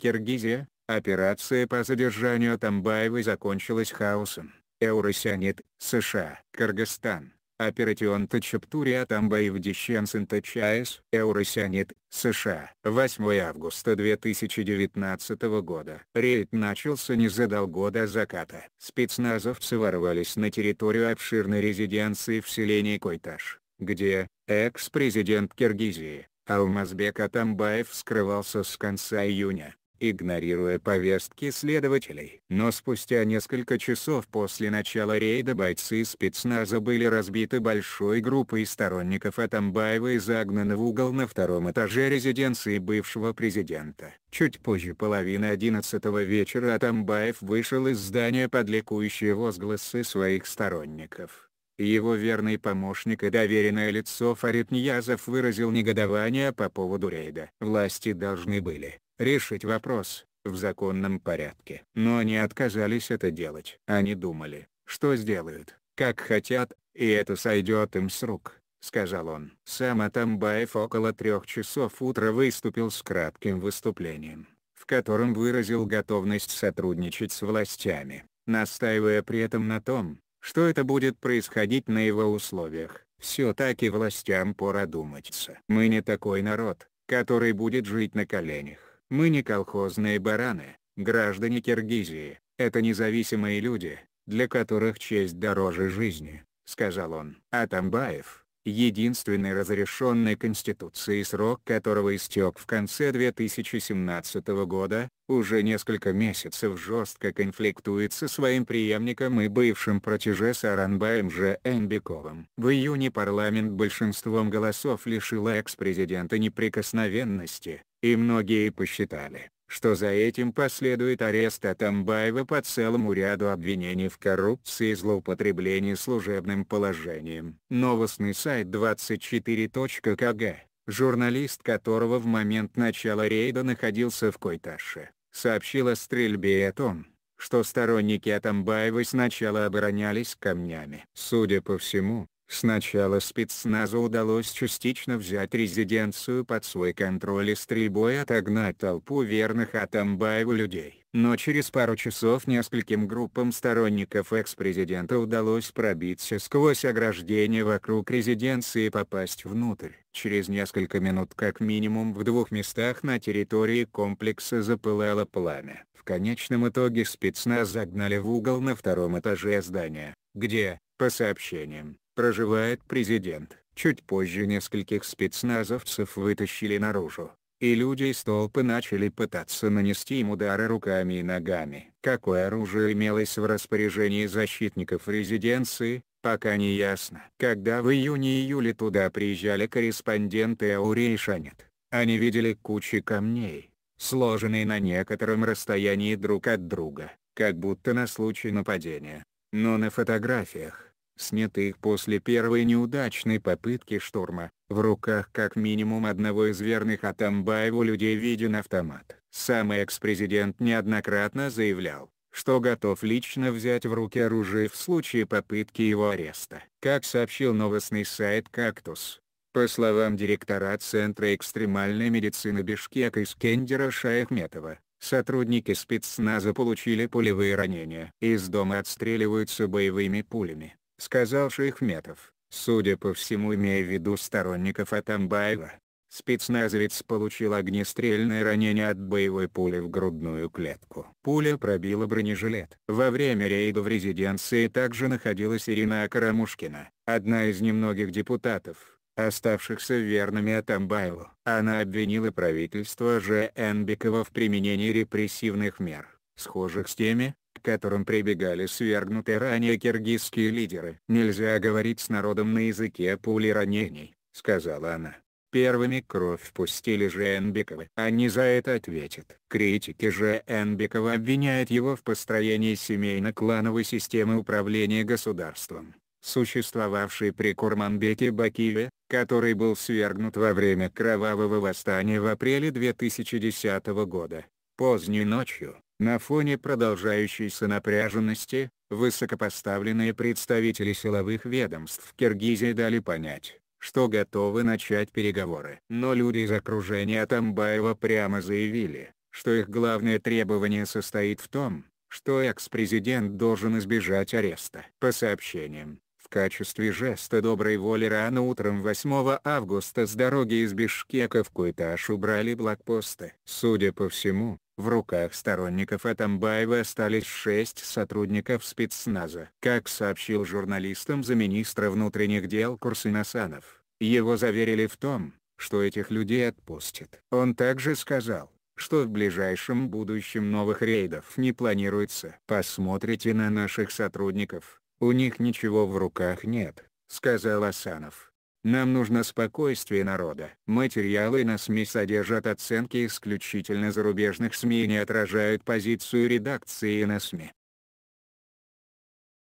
Киргизия, операция по задержанию Тамбаевой закончилась хаосом. Евросионет, США, Кыргызстан. Операцион Тачаптурия Атамбаев Дещенсен Тачаес, Евросионет, США. 8 августа 2019 года. Рейд начался незадолго до заката. Спецназовцы ворвались на территорию обширной резиденции в селении Койташ, где, экс-президент Киргизии, Алмазбек Атамбаев скрывался с конца июня игнорируя повестки следователей. Но спустя несколько часов после начала рейда бойцы спецназа были разбиты большой группой сторонников Атамбаева и загнаны в угол на втором этаже резиденции бывшего президента. Чуть позже половины одиннадцатого вечера Атамбаев вышел из здания под ликующие возгласы своих сторонников. Его верный помощник и доверенное лицо Фарид Ниязов выразил негодование по поводу рейда. Власти должны были, решить вопрос в законном порядке. Но они отказались это делать. Они думали, что сделают, как хотят, и это сойдет им с рук. — сказал он. Сам Атамбаев около трех часов утра выступил с кратким выступлением, в котором выразил готовность сотрудничать с властями, настаивая при этом на том, что это будет происходить на его условиях. Все таки властям пора думаться. Мы не такой народ, который будет жить на коленях. Мы не колхозные бараны, граждане Киргизии, это независимые люди, для которых честь дороже жизни, сказал он. Атамбаев, единственный разрешенный Конституцией срок которого истек в конце 2017 года, уже несколько месяцев жестко конфликтует со своим преемником и бывшим протеже Саранбаем же Энбековым. В июне парламент большинством голосов лишил экс-президента неприкосновенности, и многие посчитали, что за этим последует арест Атамбаева по целому ряду обвинений в коррупции и злоупотреблении служебным положением. Новостный сайт 24.кг, журналист которого в момент начала рейда находился в Койташе, сообщил о стрельбе и о том, что сторонники Атамбаева сначала оборонялись камнями. Судя по всему, Сначала спецназу удалось частично взять резиденцию под свой контроль и стрельбой отогнать толпу верных Атамбаеву людей. Но через пару часов нескольким группам сторонников экс-президента удалось пробиться сквозь ограждение вокруг резиденции и попасть внутрь. Через несколько минут как минимум в двух местах на территории комплекса запылало пламя. В конечном итоге спецназ загнали в угол на втором этаже здания, где, по сообщениям, проживает президент. Чуть позже нескольких спецназовцев вытащили наружу, и люди из толпы начали пытаться нанести им удары руками и ногами. Какое оружие имелось в распоряжении защитников резиденции, пока не ясно. Когда в июне-июле туда приезжали корреспонденты Аури и Шанет, они видели кучи камней, сложенные на некотором расстоянии друг от друга, как будто на случай нападения. Но на фотографиях, снятых после первой неудачной попытки штурма, в руках как минимум одного из верных Атамбаеву людей виден автомат. Сам экс-президент неоднократно заявлял, что готов лично взять в руки оружие в случае попытки его ареста. Как сообщил новостный сайт «Кактус», по словам директора Центра экстремальной медицины Бишкека Искендера Шаяхметова, сотрудники спецназа получили пулевые ранения. Из дома отстреливаются боевыми пулями сказал Шейхметов, судя по всему имея в виду сторонников Атамбаева. Спецназовец получил огнестрельное ранение от боевой пули в грудную клетку. Пуля пробила бронежилет. Во время рейда в резиденции также находилась Ирина Карамушкина, одна из немногих депутатов, оставшихся верными Атамбаеву. Она обвинила правительство Ж. Энбекова в применении репрессивных мер, схожих с теми, к которым прибегали свергнутые ранее киргизские лидеры. «Нельзя говорить с народом на языке пули ранений», — сказала она. Первыми кровь впустили Жээнбекова. Они за это ответят. Критики Жээнбекова обвиняют его в построении семейно-клановой системы управления государством, существовавшей при Курманбеке Бакиеве, который был свергнут во время кровавого восстания в апреле 2010 года. Поздней ночью, на фоне продолжающейся напряженности, высокопоставленные представители силовых ведомств Киргизии дали понять, что готовы начать переговоры. Но люди из окружения Атамбаева прямо заявили, что их главное требование состоит в том, что экс-президент должен избежать ареста. По сообщениям, качестве жеста доброй воли рано утром 8 августа с дороги из Бишкека в Куйташ убрали блокпосты. Судя по всему, в руках сторонников Атамбаева остались шесть сотрудников спецназа. Как сообщил журналистам замминистра внутренних дел Курсинасанов, его заверили в том, что этих людей отпустят. Он также сказал, что в ближайшем будущем новых рейдов не планируется. Посмотрите на наших сотрудников. «У них ничего в руках нет», — сказал Асанов. «Нам нужно спокойствие народа». Материалы на СМИ содержат оценки исключительно зарубежных СМИ и не отражают позицию редакции на СМИ.